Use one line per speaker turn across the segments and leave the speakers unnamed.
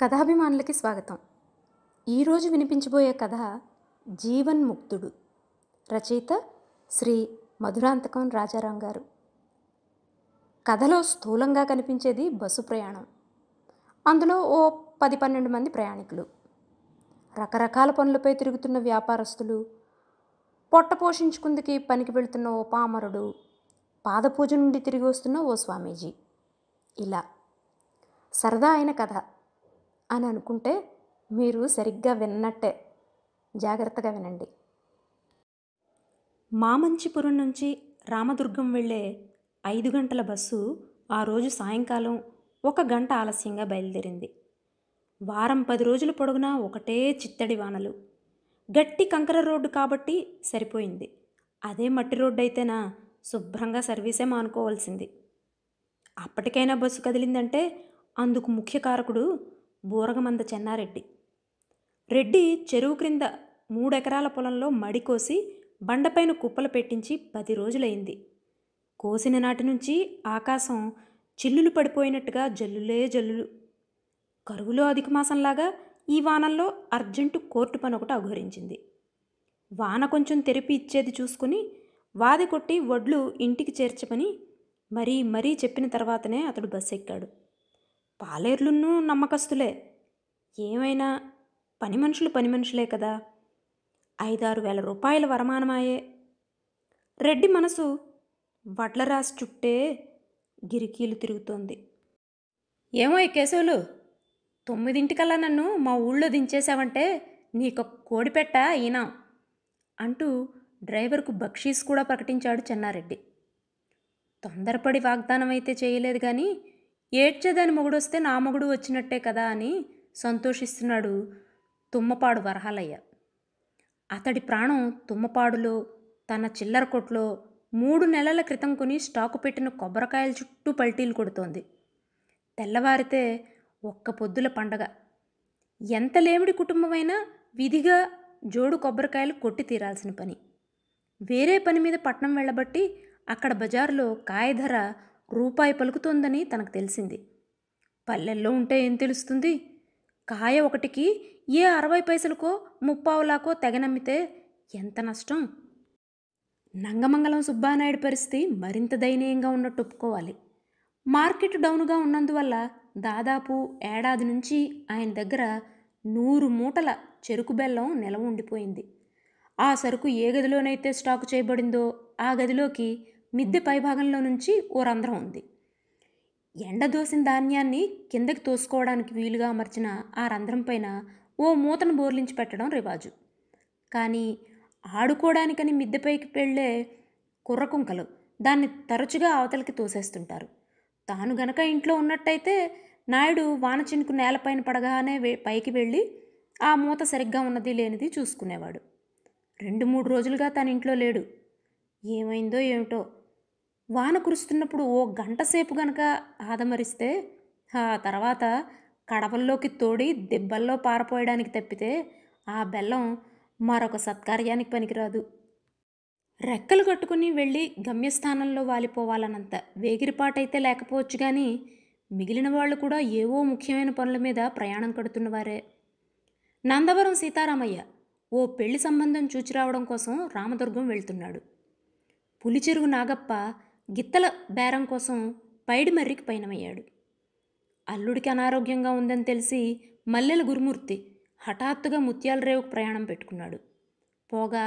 కథాభిమానులకి స్వాగతం ఈరోజు వినిపించబోయే కథ జీవన్ ముక్తుడు రచయిత శ్రీ మధురాంతకం రాజారాం గారు కథలో స్థూలంగా కనిపించేది బస్సు ప్రయాణం అందులో ఓ పది పన్నెండు మంది ప్రయాణికులు రకరకాల పనులపై తిరుగుతున్న వ్యాపారస్తులు పొట్ట పోషించుకుందుకి పనికి వెళుతున్న ఓ పామరుడు పాదపూజ నుండి తిరిగి వస్తున్న ఓ స్వామీజీ ఇలా సరదా అయిన కథ అని అనుకుంటే మీరు సరిగ్గా విన్నట్టే జాగ్రత్తగా వినండి మామంచిపురం నుంచి రామదుర్గం వెళ్ళే ఐదు గంటల బస్సు ఆ రోజు సాయంకాలం ఒక గంట ఆలస్యంగా బయలుదేరింది వారం పది రోజుల పొడుగునా ఒకటే చిత్తడి వానలు గట్టి కంకర రోడ్డు కాబట్టి సరిపోయింది అదే మట్టి రోడ్డు అయితేనా శుభ్రంగా సర్వీసే మానుకోవాల్సింది అప్పటికైనా బస్సు కదిలిందంటే అందుకు ముఖ్య కారకుడు బూరగమంద చెన్నారెడ్డి రెడ్డి చెరువు క్రింద మూడెకరాల పొలంలో మడి కోసి బండపైన కుప్పలు పెట్టించి పది రోజులైంది కోసిన నాటి నుంచి ఆకాశం చిల్లులు పడిపోయినట్టుగా జల్లులే జల్లులు కరువులో అధిక మాసంలాగా ఈ వానంలో అర్జెంటు కోర్టు పని ఒకటి అఘోరించింది వాన కొంచెం తెరిపి ఇచ్చేది చూసుకుని వాది కొట్టి వడ్లు ఇంటికి చేర్చమని మరీ మరీ చెప్పిన తర్వాతనే అతడు బస్సు ఎక్కాడు పాలేర్లును నమ్మకస్తులే ఏమైనా పని మనుషులు పని మనుషులే కదా ఐదారు వేల రూపాయల వరమానమాయే రెడ్డి మనసు వడ్లరాసి చుట్టే గిరికీలు తిరుగుతోంది ఏమో కేశవులు తొమ్మిదింటికల్లా నన్ను మా ఊళ్ళో దించేశావంటే నీకు కోడిపెట్ట ఈనా అంటూ డ్రైవర్కు బక్షీస్ కూడా ప్రకటించాడు చెన్నారెడ్డి తొందరపడి వాగ్దానం అయితే చేయలేదు కానీ మొగుడు మొగుడొస్తే నా మొగుడు వచ్చినట్టే కదా అని సంతోషిస్తున్నాడు తుమ్మపాడు వరహాలయ్య అతడి ప్రాణం తుమ్మపాడులో తన చిల్లర కొట్లో మూడు నెలల క్రితం కొని స్టాకు పెట్టిన కొబ్బరికాయల చుట్టూ పల్టీలు కొడుతోంది తెల్లవారితే ఒక్క పొద్దుల పండగ ఎంత లేమిడి కుటుంబమైనా విధిగా జోడు కొబ్బరికాయలు కొట్టి తీరాల్సిన పని వేరే పని మీద పట్నం వెళ్ళబట్టి అక్కడ బజారులో కాయ ధర రూపాయి పలుకుతోందని తనకు తెలిసింది పల్లెల్లో ఉంటే ఏం తెలుస్తుంది కాయ ఒకటికి ఏ అరవై పైసలకో ముప్పావులాకో తెగనమ్మితే ఎంత నష్టం నంగమంగళం సుబ్బానాయుడు పరిస్థితి మరింత దయనీయంగా ఉన్నట్టు ఒప్పుకోవాలి మార్కెట్ డౌన్గా ఉన్నందువల్ల దాదాపు ఏడాది నుంచి ఆయన దగ్గర నూరు మూటల చెరుకు బెల్లం నిలవ ఉండిపోయింది ఆ సరుకు ఏ గదిలోనైతే స్టాక్ చేయబడిందో ఆ గదిలోకి మిద్దె పైభాగంలో నుంచి ఓ రంధ్రం ఉంది ఎండదోసిన ధాన్యాన్ని కిందకి తోసుకోవడానికి వీలుగా అమర్చిన ఆ రంధ్రం పైన ఓ మూతను బోర్లించి పెట్టడం రివాజు కానీ ఆడుకోవడానికని మిద్దెపైకి పెళ్ళే కుర్రకుంకలు దాన్ని తరచుగా అవతలకి తోసేస్తుంటారు తాను గనక ఇంట్లో ఉన్నట్టయితే నాయుడు వాన చినుకు నేలపైన పడగానే పైకి వెళ్ళి ఆ మూత సరిగ్గా ఉన్నది లేనిది చూసుకునేవాడు రెండు మూడు రోజులుగా తన ఇంట్లో లేడు ఏమైందో ఏమిటో వాన కురుస్తున్నప్పుడు ఓ గంట సేపు గనక ఆదమరిస్తే ఆ తర్వాత కడపల్లోకి తోడి దెబ్బల్లో పారపోయడానికి తప్పితే ఆ బెల్లం మరొక సత్కార్యానికి పనికిరాదు రెక్కలు కట్టుకుని వెళ్ళి గమ్యస్థానంలో వాలిపోవాలన్నంత వేగిరిపాటైతే లేకపోవచ్చు కానీ మిగిలిన వాళ్ళు కూడా ఏవో ముఖ్యమైన పనుల మీద ప్రయాణం కడుతున్నవారే నందవరం సీతారామయ్య ఓ పెళ్లి సంబంధం చూచిరావడం కోసం రామదుర్గం వెళ్తున్నాడు పులిచెరువు నాగప్ప గిత్తల బేరం కోసం పైడిమర్రికి పయనమయ్యాడు అల్లుడికి అనారోగ్యంగా ఉందని తెలిసి మల్లెల గురుమూర్తి హఠాత్తుగా ముత్యాల రేవుకు ప్రయాణం పెట్టుకున్నాడు పోగా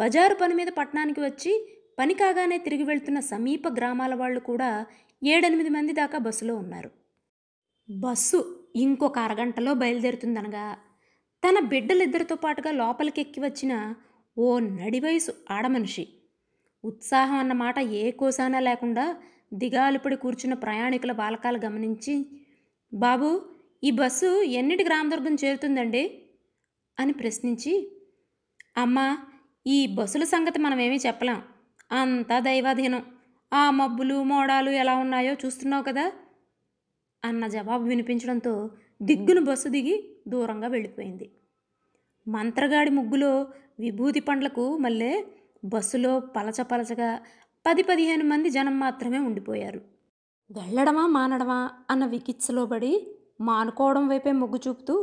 బజారు పని మీద పట్టణానికి వచ్చి పని కాగానే తిరిగి వెళ్తున్న సమీప గ్రామాల వాళ్ళు కూడా ఏడెనిమిది మంది దాకా బస్సులో ఉన్నారు బస్సు ఇంకొక అరగంటలో బయలుదేరుతుందనగా తన బిడ్డలిద్దరితో పాటుగా లోపలికెక్కి వచ్చిన ఓ నడివయసు ఆడమనిషి ఉత్సాహం అన్నమాట ఏ కోసానా లేకుండా దిగాలుపడి కూర్చున్న ప్రయాణికుల బాలకాలు గమనించి బాబు ఈ బస్సు ఎన్నిటి గ్రామదుర్గం చేరుతుందండి అని ప్రశ్నించి అమ్మా ఈ బస్సుల సంగతి మనమేమీ చెప్పలేం అంతా దైవాధీనం ఆ మబ్బులు మోడాలు ఎలా ఉన్నాయో చూస్తున్నావు కదా అన్న జవాబు వినిపించడంతో దిగ్గును బస్సు దిగి దూరంగా వెళ్ళిపోయింది మంత్రగాడి ముగ్గులో విభూతి పండ్లకు మళ్ళీ బస్సులో పలచపలచగా పది పదిహేను మంది జనం మాత్రమే ఉండిపోయారు వెళ్ళడమా మానడమా అన్న వికిత్సలో పడి మానుకోవడం వైపే మొగ్గు చూపుతూ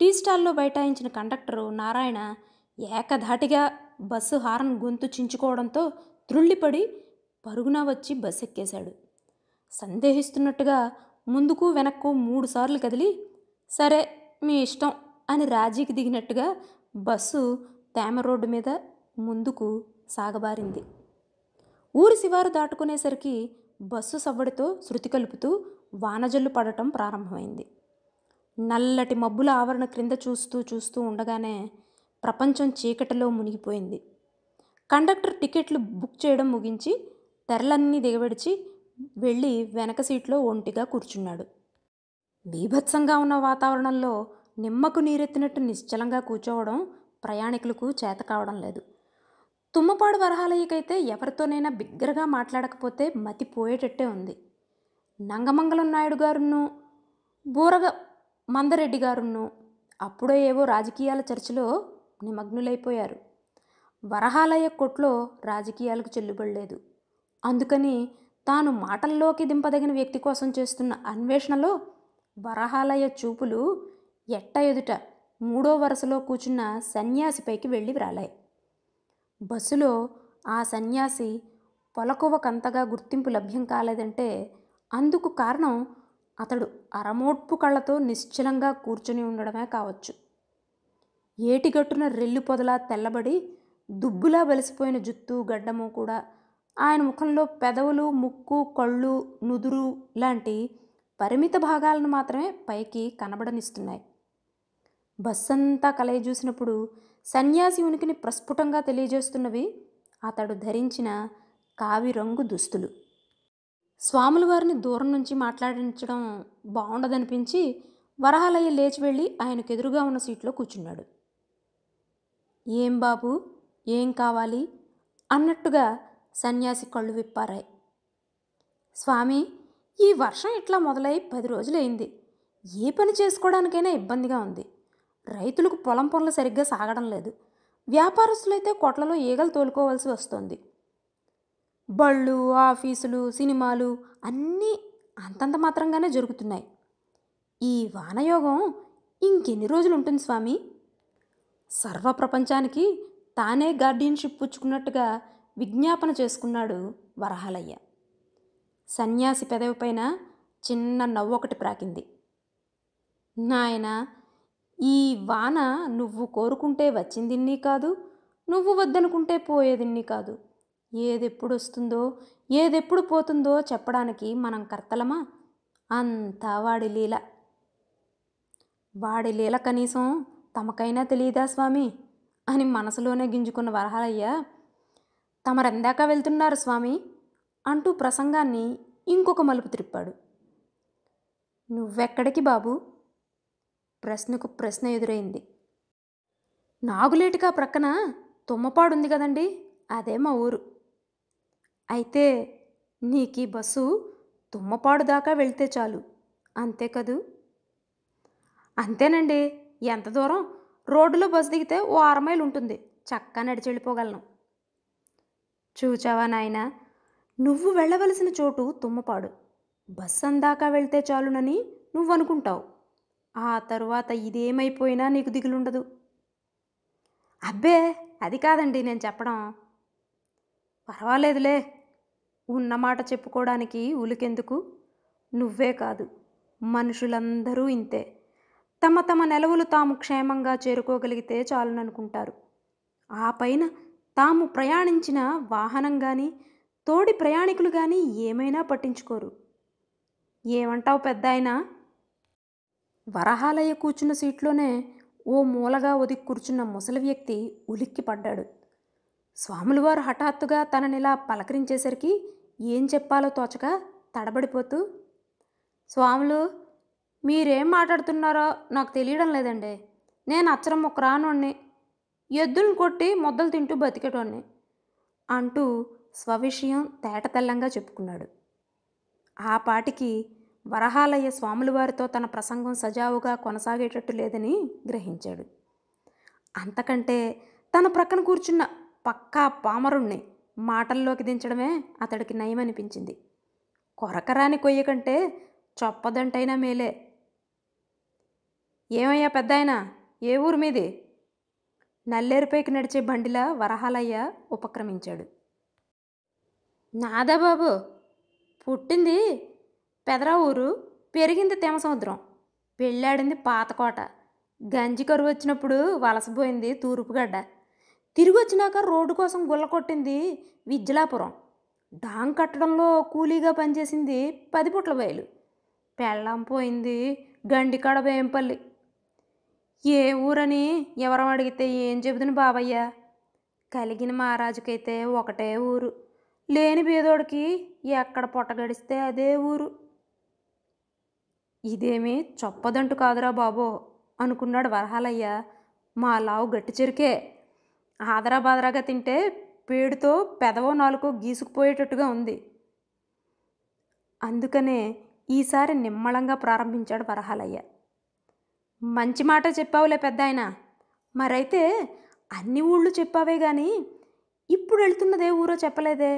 టీ స్టాల్లో బైఠాయించిన కండక్టరు నారాయణ ఏకధాటిగా బస్సు హారన్ గొంతు చించుకోవడంతో త్రుళ్ళిపడి పరుగున వచ్చి బస్సు ఎక్కేశాడు సందేహిస్తున్నట్టుగా ముందుకు వెనక్కు మూడుసార్లు కదిలి సరే మీ ఇష్టం అని రాజీకి దిగినట్టుగా బస్సు తేమ రోడ్డు మీద ముందుకు సాగబారింది ఊరి శివారు దాటుకునేసరికి బస్సు సవ్వడితో శృతి కలుపుతూ వానజల్లు పడటం ప్రారంభమైంది నల్లటి మబ్బుల ఆవరణ క్రింద చూస్తూ చూస్తూ ఉండగానే ప్రపంచం చీకటిలో మునిగిపోయింది కండక్టర్ టికెట్లు బుక్ చేయడం ముగించి తెరలన్నీ దిగబెడిచి వెళ్ళి వెనక సీట్లో ఒంటిగా కూర్చున్నాడు బీభత్సంగా ఉన్న వాతావరణంలో నిమ్మకు నీరెత్తినట్టు నిశ్చలంగా కూర్చోవడం ప్రయాణికులకు చేత కావడం లేదు తుమ్మపాడు వరహాలయ్యకైతే ఎవరితోనైనా బిగ్గరగా మాట్లాడకపోతే మతిపోయేటట్టే ఉంది నంగమంగళం నాయుడు గారును బూరగ మందరెడ్డి గారును అప్పుడో ఏవో రాజకీయాల చర్చలో నిమగ్నులైపోయారు వరహాలయ్య కొట్లో రాజకీయాలకు చెల్లుబడలేదు అందుకని తాను మాటల్లోకి దింపదగిన వ్యక్తి కోసం చేస్తున్న అన్వేషణలో వరహాలయ్య చూపులు ఎట్ట ఎదుట మూడో వరుసలో కూర్చున్న సన్యాసిపైకి వెళ్ళి రాలాయి బస్సులో ఆ సన్యాసి పొలకువకంతగా గుర్తింపు లభ్యం కాలేదంటే అందుకు కారణం అతడు అరమోడ్పు కళ్ళతో నిశ్చలంగా కూర్చుని ఉండడమే కావచ్చు ఏటిగట్టున రెల్లు పొదలా తెల్లబడి దుబ్బులా వెలిసిపోయిన జుత్తు గడ్డము కూడా ఆయన ముఖంలో పెదవులు ముక్కు కళ్ళు నుదురు లాంటి పరిమిత భాగాలను మాత్రమే పైకి కనబడనిస్తున్నాయి బస్సంతా కలయి చూసినప్పుడు సన్యాసి ఉనికిని ప్రస్ఫుటంగా తెలియజేస్తున్నవి అతడు ధరించిన కావి రంగు దుస్తులు స్వాముల వారిని దూరం నుంచి మాట్లాడించడం బాగుండదనిపించి వరహాలయ్య లేచి వెళ్ళి ఆయనకు ఎదురుగా ఉన్న సీట్లో కూర్చున్నాడు ఏం బాబు ఏం కావాలి అన్నట్టుగా సన్యాసి కళ్ళు విప్పారాయి స్వామి ఈ వర్షం ఇట్లా మొదలై పది రోజులైంది ఏ పని చేసుకోవడానికైనా ఇబ్బందిగా ఉంది రైతులకు పొలం పనులు సరిగ్గా సాగడం లేదు వ్యాపారస్తులైతే కొట్లలో ఈగలు తోలుకోవాల్సి వస్తుంది బళ్ళు ఆఫీసులు సినిమాలు అన్నీ అంతంత మాత్రంగానే జరుగుతున్నాయి ఈ వానయోగం ఇంకెన్ని రోజులు ఉంటుంది స్వామి సర్వ ప్రపంచానికి తానే గార్డియన్షిప్ పుచ్చుకున్నట్టుగా విజ్ఞాపన చేసుకున్నాడు వరహాలయ్య సన్యాసి పైన చిన్న నవ్వొకటి ప్రాకింది నాయనా ఈ వాన నువ్వు కోరుకుంటే వచ్చిందిన్ని కాదు నువ్వు వద్దనుకుంటే పోయేదిన్ని కాదు ఏదెప్పుడు వస్తుందో ఏదెప్పుడు పోతుందో చెప్పడానికి మనం కర్తలమా అంతా వాడి లీల వాడి లీల కనీసం తమకైనా తెలియదా స్వామి అని మనసులోనే గింజుకున్న వరహాలయ్య తమరెందాక వెళ్తున్నారు స్వామి అంటూ ప్రసంగాన్ని ఇంకొక మలుపు త్రిప్పాడు నువ్వెక్కడికి బాబు ప్రశ్నకు ప్రశ్న ఎదురైంది నాగులేటిగా ప్రక్కన తుమ్మపాడుంది కదండి అదే మా ఊరు అయితే నీకు ఈ బస్సు తుమ్మపాడు దాకా వెళ్తే చాలు అంతే కదూ అంతేనండి ఎంత దూరం రోడ్డులో బస్సు దిగితే ఓ అరమైలు ఉంటుంది చక్కగా నడిచి వెళ్ళిపోగలను చూచావా నాయన నువ్వు వెళ్ళవలసిన చోటు తుమ్మపాడు బస్సు అందాక వెళ్తే చాలునని నువ్వు అనుకుంటావు ఆ తరువాత ఇదేమైపోయినా నీకు దిగులుండదు అబ్బే అది కాదండి నేను చెప్పడం పర్వాలేదులే ఉన్నమాట చెప్పుకోవడానికి ఉలికెందుకు నువ్వే కాదు మనుషులందరూ ఇంతే తమ తమ నెలవులు తాము క్షేమంగా చేరుకోగలిగితే చాలుననుకుంటారు ఆ పైన తాము ప్రయాణించిన వాహనం కానీ తోడి ప్రయాణికులు కానీ ఏమైనా పట్టించుకోరు ఏమంటావు పెద్ద అయినా వరహాలయ్య కూర్చున్న సీట్లోనే ఓ మూలగా ఒదిగి కూర్చున్న ముసలి వ్యక్తి ఉలిక్కి పడ్డాడు స్వాములవారు హఠాత్తుగా తననిలా పలకరించేసరికి ఏం చెప్పాలో తోచక తడబడిపోతూ స్వాములు మీరేం మాట్లాడుతున్నారో నాకు తెలియడం లేదండి నేను అచ్చరం ఒక రానోణ్ణి ఎద్దులను కొట్టి మొద్దలు తింటూ బతికేటోణ్ణి అంటూ స్వవిషయం తేటతెల్లంగా చెప్పుకున్నాడు ఆ పాటికి వరహాలయ్య స్వాముల వారితో తన ప్రసంగం సజావుగా కొనసాగేటట్టు లేదని గ్రహించాడు అంతకంటే తన ప్రక్కన కూర్చున్న పక్కా పామరుణ్ణి మాటల్లోకి దించడమే అతడికి నయమనిపించింది కొరకరాని కొయ్య కంటే చొప్పదంటైనా మేలే ఏమయ్యా పెద్ద ఏ ఊరు మీది నల్లేరుపైకి నడిచే బండిలా వరహాలయ్య ఉపక్రమించాడు నాదా బాబు పుట్టింది పెదరా ఊరు పెరిగింది తేమ సముద్రం పెళ్ళాడింది పాతకోట గంజి కరువు వచ్చినప్పుడు వలసపోయింది తూర్పుగడ్డ తిరిగి వచ్చినాక రోడ్డు కోసం గుల్ల కొట్టింది విద్యలాపురం డాంగ్ కట్టడంలో కూలీగా పనిచేసింది పది పుట్ల బయలు పెళ్ళం పోయింది గండికాడ వేంపల్లి ఏ ఊరని ఎవరం అడిగితే ఏం చెబుతుంది బాబయ్య కలిగిన మహారాజుకైతే ఒకటే ఊరు లేని బీదోడికి ఎక్కడ పొట్ట గడిస్తే అదే ఊరు ఇదేమీ చొప్పదంటు కాదురా బాబో అనుకున్నాడు వరహాలయ్య మా లావు గట్టి చెరుకే ఆదరా బాదరాగా తింటే పేడుతో పెదవో నాలుగో గీసుకుపోయేటట్టుగా ఉంది అందుకనే ఈసారి నిమ్మళంగా ప్రారంభించాడు వరహాలయ్య మంచి మాట చెప్పావులే పెద్ద ఆయన మరైతే అన్ని ఊళ్ళు చెప్పావే కానీ ఇప్పుడు వెళ్తున్నదే ఊరో చెప్పలేదే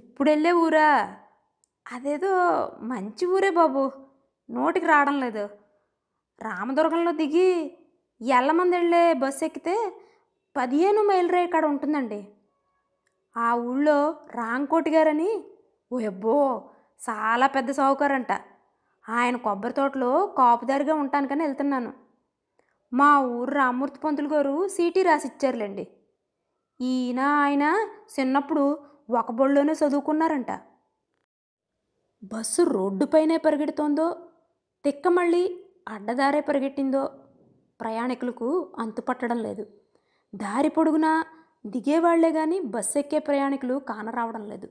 ఇప్పుడు వెళ్ళే ఊరా అదేదో మంచి ఊరే బాబు నోటికి రావడం లేదు రామదుర్గంలో దిగి ఎల్లమంది వెళ్ళే బస్సు ఎక్కితే పదిహేను మైల్ రే ఇక్కడ ఉంటుందండి ఆ ఊళ్ళో రాంకోటి గారని ఓ చాలా పెద్ద సావుకారంట ఆయన కొబ్బరి తోటలో కాపుదారిగా కానీ వెళ్తున్నాను మా ఊరు రామ్మూర్తి పంతులు గారు సీటీ రాసిచ్చారులేండి ఈయన ఆయన చిన్నప్పుడు ఒక బొళ్ళోనే చదువుకున్నారంట బస్సు రోడ్డుపైనే పరిగెడుతోందో తిక్క మళ్ళీ అడ్డదారే పరిగెట్టిందో ప్రయాణికులకు అంతుపట్టడం లేదు దారి పొడుగునా దిగేవాళ్లే కానీ బస్సు ఎక్కే ప్రయాణికులు కానరావడం లేదు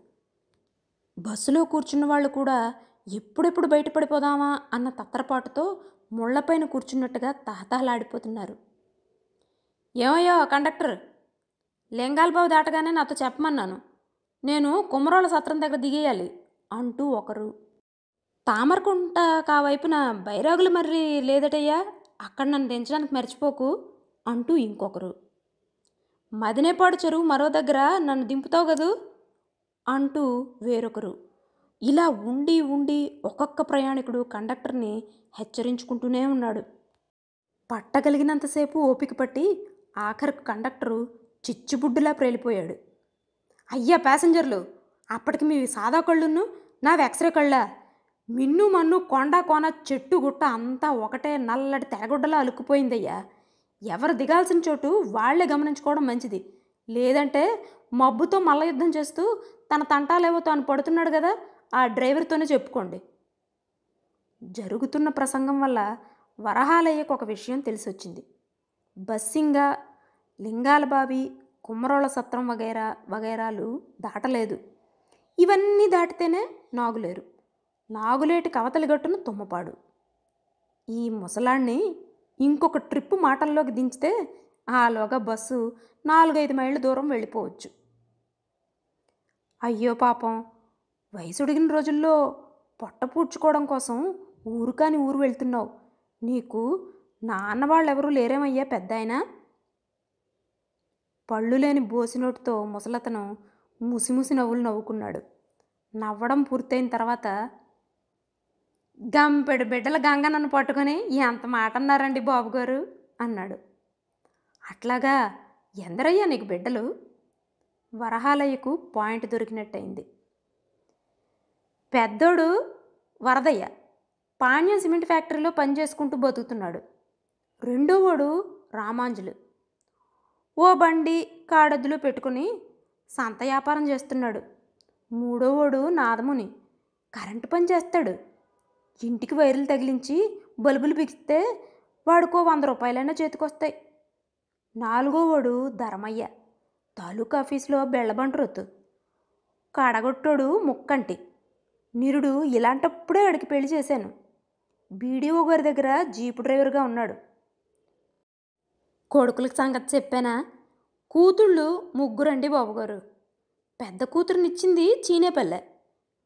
బస్సులో కూర్చున్న వాళ్ళు కూడా ఎప్పుడెప్పుడు బయటపడిపోదామా అన్న తత్తరపాటుతో ముళ్లపైన కూర్చున్నట్టుగా తహతహలాడిపోతున్నారు ఏమయ్యో కండక్టర్ లింగాలబాబు దాటగానే నాతో చెప్పమన్నాను నేను కుమరోళ సత్రం దగ్గర దిగేయాలి అంటూ ఒకరు తామరకుంట కావైపున బైరాగులు మర్రి లేదటయ్యా అక్కడ నన్ను దించడానికి మర్చిపోకు అంటూ ఇంకొకరు మదినేపాడు చెరువు మరో దగ్గర నన్ను దింపుతావు కదూ అంటూ వేరొకరు ఇలా ఉండి ఉండి ఒక్కొక్క ప్రయాణికుడు కండక్టర్ని హెచ్చరించుకుంటూనే ఉన్నాడు పట్టగలిగినంతసేపు ఓపిక పట్టి ఆఖరికి కండక్టరు చిచ్చుబుడ్డులా ప్రేలిపోయాడు అయ్యా ప్యాసింజర్లు అప్పటికి మీ సాదా కళ్ళును నా ఎక్స్రే కళ్ళ మిన్ను మన్ను కొండ కోన చెట్టు గుట్ట అంతా ఒకటే నల్లటి తెగగుడ్డలా అలుక్కుపోయిందయ్యా ఎవరు దిగాల్సిన చోటు వాళ్లే గమనించుకోవడం మంచిది లేదంటే మబ్బుతో మల్ల యుద్ధం చేస్తూ తన తంటాలేవో తాను పడుతున్నాడు కదా ఆ డ్రైవర్తోనే చెప్పుకోండి జరుగుతున్న ప్రసంగం వల్ల వరహాలయ్యకు ఒక విషయం తెలిసొచ్చింది బస్సింగ లింగాల బావి కుమ్మరోళ సత్రం వగైరా వగైరాలు దాటలేదు ఇవన్నీ దాటితేనే నాగులేరు నాగులేటి కవతలి గట్టును తుమ్మపాడు ఈ ముసలాన్ని ఇంకొక ట్రిప్ మాటల్లోకి దించితే ఆలోగా బస్సు నాలుగైదు మైళ్ళ దూరం వెళ్ళిపోవచ్చు అయ్యో పాపం వయసుడిగిన రోజుల్లో పొట్ట పూడ్చుకోవడం కోసం ఊరు కాని ఊరు వెళ్తున్నావు నీకు నాన్న వాళ్ళెవరూ లేరేమయ్యా పెద్ద ఆయన పళ్ళు లేని బోసినోటితో ముసలతను ముసిముసి నవ్వులు నవ్వుకున్నాడు నవ్వడం పూర్తయిన తర్వాత గంపెడు బిడ్డల గంగ నన్ను పట్టుకొని ఎంత మాట అన్నారండి బాబుగారు అన్నాడు అట్లాగా ఎందరయ్యా నీకు బిడ్డలు వరహాలయ్యకు పాయింట్ దొరికినట్టయింది పెద్దోడు వరదయ్య పాణ్యం సిమెంట్ ఫ్యాక్టరీలో పనిచేసుకుంటూ బతుకుతున్నాడు రెండోవాడు రామాంజులు ఓ బండి కాడద్దులు పెట్టుకుని సంత వ్యాపారం చేస్తున్నాడు మూడోవాడు నాదముని కరెంటు పని చేస్తాడు ఇంటికి వైర్లు తగిలించి బల్బులు బిగిస్తే వాడుకో వంద రూపాయలైనా చేతికొస్తాయి నాలుగోవాడు ధర్మయ్య తాలూకా ఆఫీసులో బెళ్ళబంట రొత్తు కడగొట్టోడు ముక్కంటి నిరుడు ఇలాంటప్పుడే అడిగి పెళ్లి చేశాను బీడీఓ గారి దగ్గర జీపు డ్రైవర్గా ఉన్నాడు కొడుకులకి సంగతి చెప్పానా కూతుళ్ళు ముగ్గురండి బాబుగారు పెద్ద కూతురునిచ్చింది చీనేపల్లె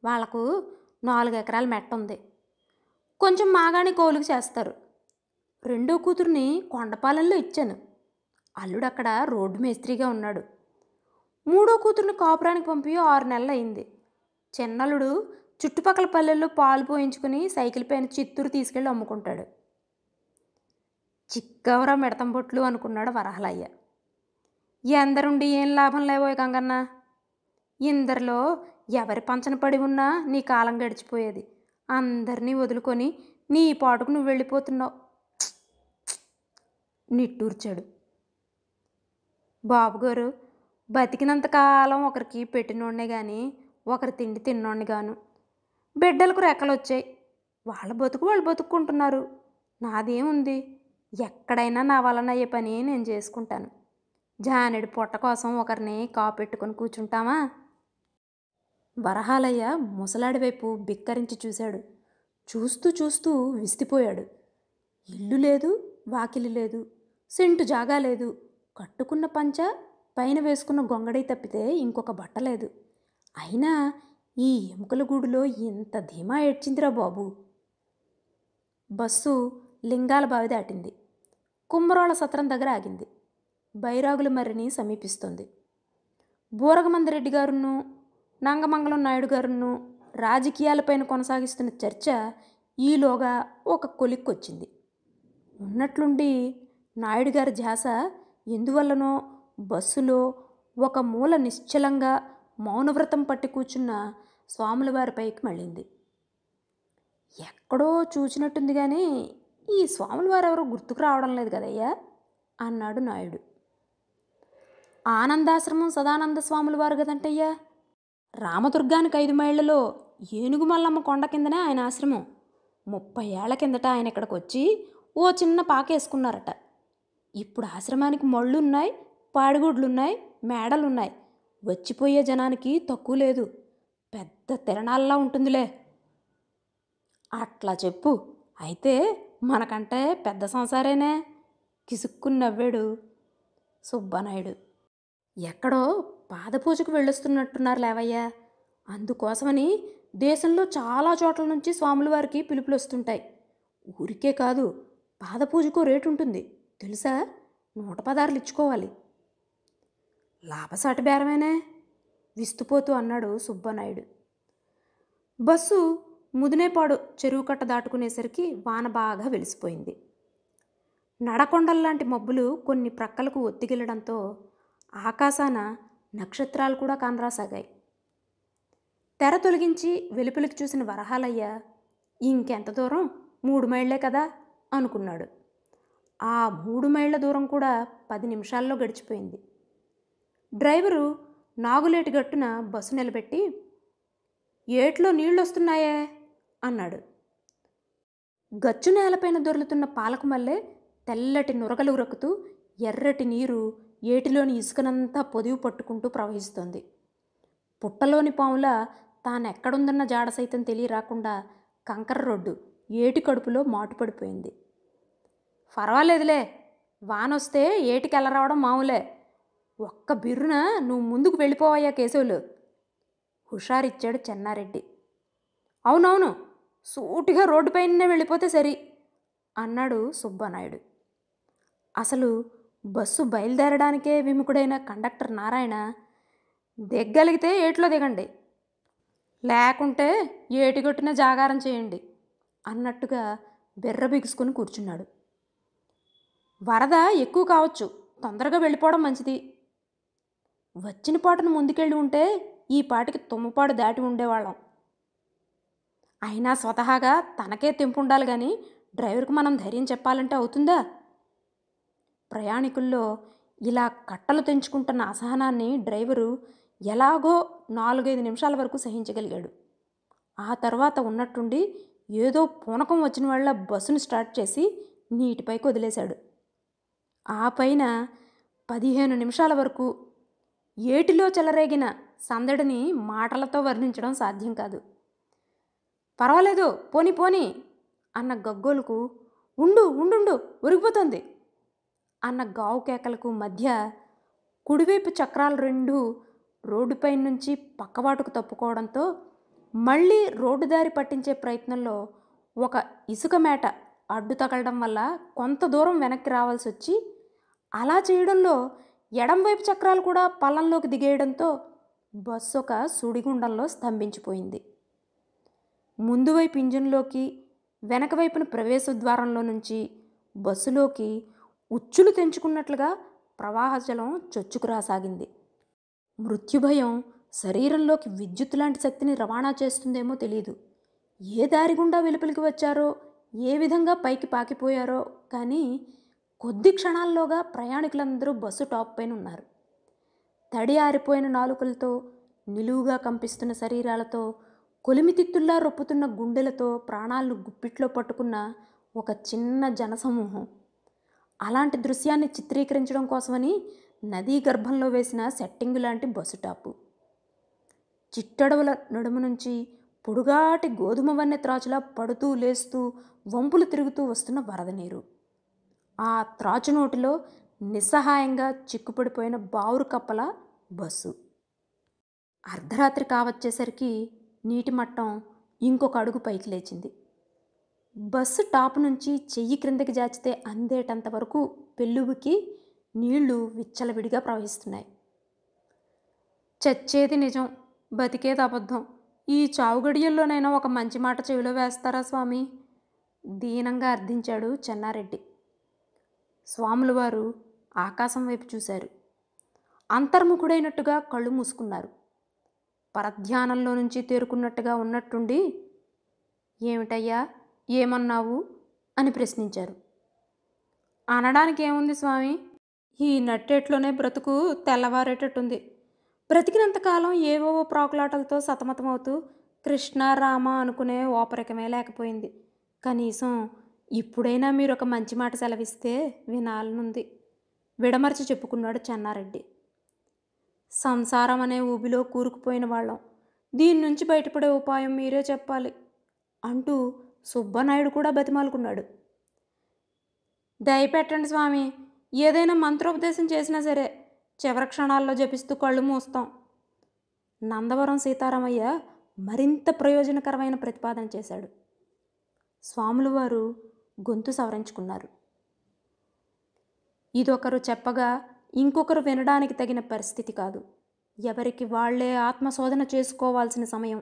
వాళ్ళకు నాలుగు ఎకరాలు మెట్ట ఉంది కొంచెం మాగాణి కోలుకు చేస్తారు రెండో కూతుర్ని కొండపాలెంలో ఇచ్చాను అల్లుడు అక్కడ రోడ్డు మేస్త్రిగా ఉన్నాడు మూడో కూతురుని కాపురానికి పంపి ఆరు నెలలు అయింది చిన్నల్లుడు చుట్టుపక్కల పల్లెల్లో పాలు పోయించుకుని సైకిల్ పైన చిత్తూరు తీసుకెళ్ళి అమ్ముకుంటాడు చిక్కవరా బొట్లు అనుకున్నాడు వరహలయ్య ఎందరుండి ఏం లాభం లేవో కంగన్న ఇందరిలో ఎవరి పంచన పడి ఉన్నా నీ కాలం గడిచిపోయేది అందరినీ వదులుకొని నీ పాటుకు నువ్వు వెళ్ళిపోతున్నావు నిట్టూర్చాడు బాబుగారు బతికినంతకాలం ఒకరికి పెట్టినోడినే కానీ ఒకరి తిండి తిన్నోడిని గాను బిడ్డలకు రెక్కలు వచ్చాయి వాళ్ళ బతుకు వాళ్ళు బతుక్కుంటున్నారు నాదేముంది ఎక్కడైనా నా వలన అయ్యే పని నేను చేసుకుంటాను జానెడు పొట్ట కోసం ఒకరిని కాపెట్టుకుని కూర్చుంటామా వరహాలయ్య ముసలాడి వైపు బిక్కరించి చూశాడు చూస్తూ చూస్తూ విసిపోయాడు ఇల్లు లేదు వాకిలి లేదు సెంటు జాగా లేదు కట్టుకున్న పంచ పైన వేసుకున్న గొంగడై తప్పితే ఇంకొక బట్ట లేదు అయినా ఈ ఎముకల గూడులో ఇంత ధీమా ఏడ్చిందిరా బాబు బస్సు లింగాల బావి దాటింది కుమ్మరోళ సత్రం దగ్గర ఆగింది బైరాగుల మర్రిని సమీపిస్తుంది బూరగమందరెడ్డి గారును నంగమంగళం నాయుడు గారును రాజకీయాలపైన కొనసాగిస్తున్న చర్చ ఈలోగా ఒక కొలిక్కొచ్చింది ఉన్నట్లుండి నాయుడు గారి ధ్యాస ఎందువల్లనో బస్సులో ఒక మూల నిశ్చలంగా మౌనవ్రతం పట్టి కూర్చున్న స్వాముల వారిపైకి మళ్ళింది ఎక్కడో చూసినట్టుంది కానీ ఈ స్వాముల వారు ఎవరో గుర్తుకు రావడం లేదు కదయ్యా అన్నాడు నాయుడు ఆనందాశ్రమం సదానంద స్వాముల వారు కదంటయ్యా రామదుర్గానికి ఐదు మైళ్ళలో ఏనుగు మల్లమ్మ కొండ కిందనే ఆయన ఆశ్రమం ముప్పై ఏళ్ల కిందట ఆయన ఇక్కడికి వచ్చి ఓ చిన్న పాకేసుకున్నారట ఇప్పుడు ఆశ్రమానికి మళ్ళున్నాయి పాడిగుడ్లున్నాయి మేడలున్నాయి వచ్చిపోయే జనానికి తక్కువ లేదు పెద్ద తిరణాల్లా ఉంటుందిలే అట్లా చెప్పు అయితే మనకంటే పెద్ద సంసారేనే కిసుక్కుని నవ్వాడు సుబ్బనాయుడు ఎక్కడో పాదపూజకు వెళ్ళొస్తున్నట్టున్నారు లేవయ్యా అందుకోసమని దేశంలో చాలా చోట్ల నుంచి స్వాముల వారికి పిలుపులు వస్తుంటాయి ఊరికే కాదు పాదపూజకు రేటు ఉంటుంది తెలుసా నూట పదార్లు ఇచ్చుకోవాలి లాభసాటి బేరమేనే విస్తుపోతూ అన్నాడు సుబ్బనాయుడు బస్సు ముదినేపాడు చెరువు కట్ట దాటుకునేసరికి వాన బాగా వెలిసిపోయింది నడకొండల్లాంటి మబ్బులు కొన్ని ప్రక్కలకు ఒత్తిగిలడంతో ఆకాశాన నక్షత్రాలు కూడా కనరాసాగాయి తెర తొలగించి వెలుపలికి చూసిన వరహాలయ్య ఇంకెంత దూరం మూడు మైళ్ళే కదా అనుకున్నాడు ఆ మూడు మైళ్ళ దూరం కూడా పది నిమిషాల్లో గడిచిపోయింది డ్రైవరు నాగులేటి గట్టున బస్సు నిలబెట్టి ఏట్లో వస్తున్నాయే అన్నాడు గచ్చు నేలపైన దొర్లుతున్న పాలకుమల్లె తెల్లటి నురగలు ఉరకుతూ ఎర్రటి నీరు ఏటిలోని ఇసుకనంతా పొదివి పట్టుకుంటూ ప్రవహిస్తోంది పుట్టలోని పాముల తానెక్కడుందన్న జాడ సైతం తెలియరాకుండా కంకర రోడ్డు ఏటి కడుపులో మాటుపడిపోయింది పర్వాలేదులే వానొస్తే ఏటికి రావడం మామూలే ఒక్క బిర్రున నువ్వు ముందుకు వెళ్ళిపోవయ్యా కేశవులు హుషారిచ్చాడు చెన్నారెడ్డి అవునవును సూటిగా రోడ్డుపైనే వెళ్ళిపోతే సరి అన్నాడు సుబ్బనాయుడు అసలు బస్సు బయలుదేరడానికే విముఖుడైన కండక్టర్ నారాయణ దిగ్గలిగితే ఏటిలో దిగండి లేకుంటే ఏటిగొట్టిన జాగారం చేయండి అన్నట్టుగా బెర్ర బిగుసుకుని కూర్చున్నాడు వరద ఎక్కువ కావచ్చు తొందరగా వెళ్ళిపోవడం మంచిది వచ్చిన పాటను ముందుకెళ్ళి ఉంటే ఈ పాటికి తుమ్మపాడు దాటి ఉండేవాళ్ళం అయినా స్వతహాగా తనకే తెంపుండాలి కానీ డ్రైవర్కి మనం ధైర్యం చెప్పాలంటే అవుతుందా ప్రయాణికుల్లో ఇలా కట్టలు తెంచుకుంటున్న అసహనాన్ని డ్రైవరు ఎలాగో నాలుగైదు నిమిషాల వరకు సహించగలిగాడు ఆ తర్వాత ఉన్నట్టుండి ఏదో పూనకం వచ్చిన వాళ్ళ బస్సును స్టార్ట్ చేసి నీటిపైకి వదిలేశాడు ఆ పైన పదిహేను నిమిషాల వరకు ఏటిలో చెలరేగిన సందడిని మాటలతో వర్ణించడం సాధ్యం కాదు పర్వాలేదు పోని పోని అన్న గగ్గోలుకు ఉండు ఉండుండు ఉరిగిపోతుంది అన్న గావు కేకలకు మధ్య కుడివైపు చక్రాలు రెండు రోడ్డుపై నుంచి పక్కవాటుకు తప్పుకోవడంతో మళ్ళీ రోడ్డు దారి పట్టించే ప్రయత్నంలో ఒక ఇసుక మేట అడ్డు తగలడం వల్ల కొంత దూరం వెనక్కి రావాల్సి వచ్చి అలా చేయడంలో ఎడంవైపు చక్రాలు కూడా పల్లంలోకి దిగేయడంతో బస్సు ఒక సుడిగుండంలో స్తంభించిపోయింది ముందువైపు ఇంజన్లోకి వెనక వైపున ప్రవేశ ద్వారంలో నుంచి బస్సులోకి ఉచ్చులు తెంచుకున్నట్లుగా ప్రవాహ జలం చొచ్చుకురాసాగింది మృత్యుభయం శరీరంలోకి విద్యుత్ లాంటి శక్తిని రవాణా చేస్తుందేమో తెలియదు ఏ దారి గుండా వెలుపలికి వచ్చారో ఏ విధంగా పైకి పాకిపోయారో కానీ కొద్ది క్షణాల్లోగా ప్రయాణికులందరూ బస్సు టాప్ పైన ఉన్నారు తడి ఆరిపోయిన నాలుకలతో నిలువుగా కంపిస్తున్న శరీరాలతో కొలిమితిత్తుల్లా రొప్పుతున్న గుండెలతో ప్రాణాలను గుప్పిట్లో పట్టుకున్న ఒక చిన్న జనసమూహం అలాంటి దృశ్యాన్ని చిత్రీకరించడం కోసమని నదీ గర్భంలో వేసిన సెట్టింగు లాంటి బస్సు టాపు చిట్టడవుల నడుము నుంచి పొడుగాటి గోధుమ వన్నె త్రాచులా పడుతూ లేస్తూ వంపులు తిరుగుతూ వస్తున్న వరద నీరు ఆ త్రాచు నోటిలో నిస్సహాయంగా చిక్కుపడిపోయిన బావురు కప్పల బస్సు అర్ధరాత్రి కావచ్చేసరికి నీటి మట్టం ఇంకొక అడుగు పైకి లేచింది బస్సు టాప్ నుంచి చెయ్యి క్రిందకి జాచితే అందేటంత వరకు పెళ్ళుబుకి నీళ్లు విచ్చలవిడిగా ప్రవహిస్తున్నాయి చచ్చేది నిజం బతికేది అబద్ధం ఈ చావుగడియల్లోనైనా ఒక మంచి మాట చెవిలో వేస్తారా స్వామి దీనంగా అర్థించాడు చెన్నారెడ్డి స్వాముల వారు ఆకాశం వైపు చూశారు అంతర్ముఖుడైనట్టుగా కళ్ళు మూసుకున్నారు పరధ్యానంలో నుంచి తేరుకున్నట్టుగా ఉన్నట్టుండి ఏమిటయ్యా ఏమన్నావు అని ప్రశ్నించారు అనడానికి ఏముంది స్వామి ఈ నట్టేట్లోనే బ్రతుకు తెల్లవారేటట్టుంది బ్రతికినంతకాలం ఏవేవో ప్రాకులాటలతో సతమతమవుతూ కృష్ణ రామ అనుకునే ఓపరికమే లేకపోయింది కనీసం ఇప్పుడైనా మీరు ఒక మంచి మాట సెలవిస్తే వినాలనుంది విడమర్చి చెప్పుకున్నాడు చెన్నారెడ్డి సంసారం అనే ఊబిలో కూరుకుపోయిన వాళ్ళం దీని నుంచి బయటపడే ఉపాయం మీరే చెప్పాలి అంటూ సుబ్బనాయుడు కూడా బతిమాలుకున్నాడు దయపెట్టండి స్వామి ఏదైనా మంత్రోపదేశం చేసినా సరే చివరి క్షణాల్లో జపిస్తూ కళ్ళు మూస్తాం నందవరం సీతారామయ్య మరింత ప్రయోజనకరమైన ప్రతిపాదన చేశాడు స్వాములు వారు గొంతు సవరించుకున్నారు ఇదొకరు చెప్పగా ఇంకొకరు వినడానికి తగిన పరిస్థితి కాదు ఎవరికి వాళ్లే ఆత్మశోధన చేసుకోవాల్సిన సమయం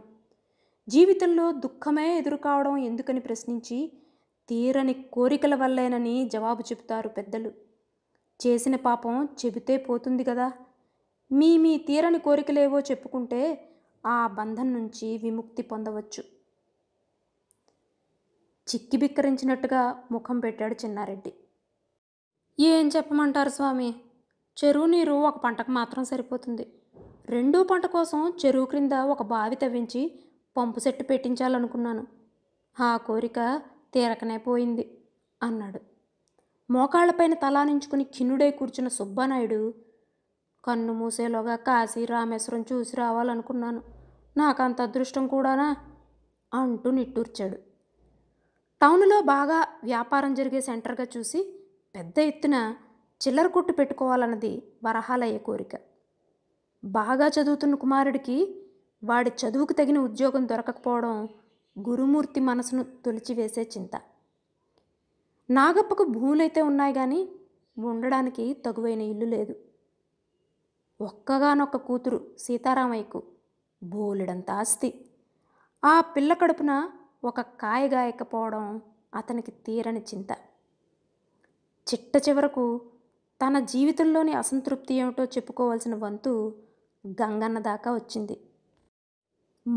జీవితంలో దుఃఖమే ఎదురుకావడం ఎందుకని ప్రశ్నించి తీరని కోరికల వల్లేనని జవాబు చెబుతారు పెద్దలు చేసిన పాపం చెబితే పోతుంది కదా మీ మీ తీరని కోరికలేవో చెప్పుకుంటే ఆ బంధం నుంచి విముక్తి పొందవచ్చు చిక్కిబిక్కరించినట్టుగా ముఖం పెట్టాడు చిన్నారెడ్డి ఏం చెప్పమంటారు స్వామి చెరువు నీరు ఒక పంటకు మాత్రం సరిపోతుంది రెండో పంట కోసం చెరువు క్రింద ఒక బావి తవ్వించి పంపు సెట్టు పెట్టించాలనుకున్నాను ఆ కోరిక తీరకనే పోయింది అన్నాడు మోకాళ్లపైన తలానించుకుని కిన్నుడై కూర్చున్న సుబ్బానాయుడు కన్ను మూసేలోగా కాశీ రామేశ్వరం చూసి రావాలనుకున్నాను నాకంత అదృష్టం కూడానా అంటూ నిట్టూర్చాడు టౌన్లో బాగా వ్యాపారం జరిగే సెంటర్గా చూసి పెద్ద ఎత్తున చిల్లర కొట్టు పెట్టుకోవాలన్నది వరహాలయ్య కోరిక బాగా చదువుతున్న కుమారుడికి వాడి చదువుకు తగిన ఉద్యోగం దొరకకపోవడం గురుమూర్తి మనసును తొలిచివేసే చింత నాగప్పకు భూములైతే ఉన్నాయి కానీ ఉండడానికి తగువైన ఇల్లు లేదు ఒక్కగానొక్క కూతురు సీతారామయ్యకు బోలెడంత ఆస్తి ఆ పిల్ల కడుపున ఒక కాయగాయకపోవడం అతనికి తీరని చింత చిట్ట చివరకు తన జీవితంలోని అసంతృప్తి ఏమిటో చెప్పుకోవాల్సిన వంతు గంగన్న దాకా వచ్చింది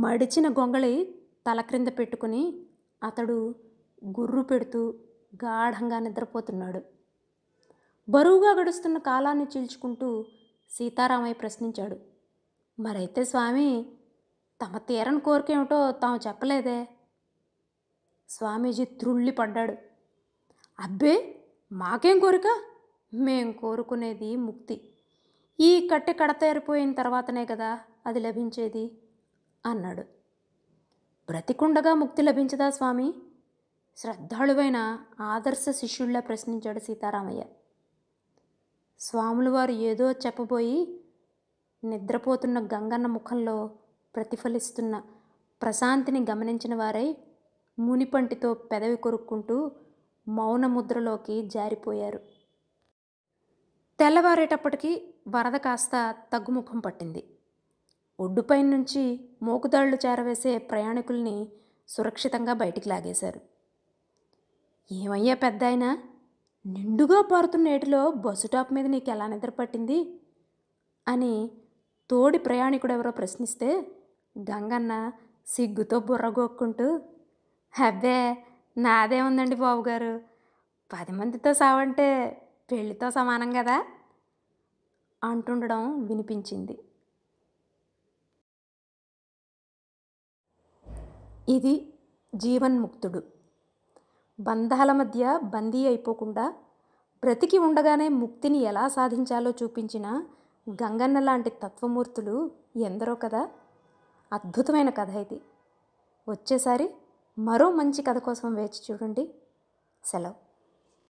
మడిచిన గొంగళి తల క్రింద పెట్టుకుని అతడు గుర్రు పెడుతూ గాఢంగా నిద్రపోతున్నాడు బరువుగా గడుస్తున్న కాలాన్ని చీల్చుకుంటూ సీతారామయ్య ప్రశ్నించాడు మరైతే స్వామి తమ తీరని కోరికేమిటో తాము చెప్పలేదే స్వామీజీ త్రుళ్ళి పడ్డాడు అబ్బే మాకేం కోరిక మేం కోరుకునేది ముక్తి ఈ కట్టె కడతేరిపోయిన తర్వాతనే కదా అది లభించేది అన్నాడు బ్రతికుండగా ముక్తి లభించదా స్వామి శ్రద్ధాళువైన ఆదర్శ శిష్యుల్లా ప్రశ్నించాడు సీతారామయ్య స్వాములు వారు ఏదో చెప్పబోయి నిద్రపోతున్న గంగన్న ముఖంలో ప్రతిఫలిస్తున్న ప్రశాంతిని గమనించిన వారై మునిపంటితో పెదవి కొరుక్కుంటూ మౌనముద్రలోకి జారిపోయారు తెల్లవారేటప్పటికీ వరద కాస్త తగ్గుముఖం పట్టింది ఒడ్డుపై నుంచి మోకుదాళ్లు చేరవేసే ప్రయాణికుల్ని సురక్షితంగా బయటికి లాగేశారు ఏమయ్యా పెద్ద ఆయన నిండుగా పారుతున్న నేటిలో బస్సు టాప్ మీద నీకు ఎలా నిద్ర పట్టింది అని తోడి ప్రయాణికుడు ఎవరో ప్రశ్నిస్తే గంగన్న సిగ్గుతో బుర్రగోక్కుంటూ అబ్బే నాదే ఉందండి బాబుగారు పది మందితో సావంటే పెళ్ళితో సమానం కదా అంటుండడం వినిపించింది ఇది జీవన్ముక్తుడు బంధాల మధ్య బందీ అయిపోకుండా బ్రతికి ఉండగానే ముక్తిని ఎలా సాధించాలో చూపించిన గంగన్న లాంటి తత్వమూర్తులు ఎందరో కదా అద్భుతమైన కథ ఇది వచ్చేసారి మరో మంచి కథ కోసం వేచి చూడండి సెలవు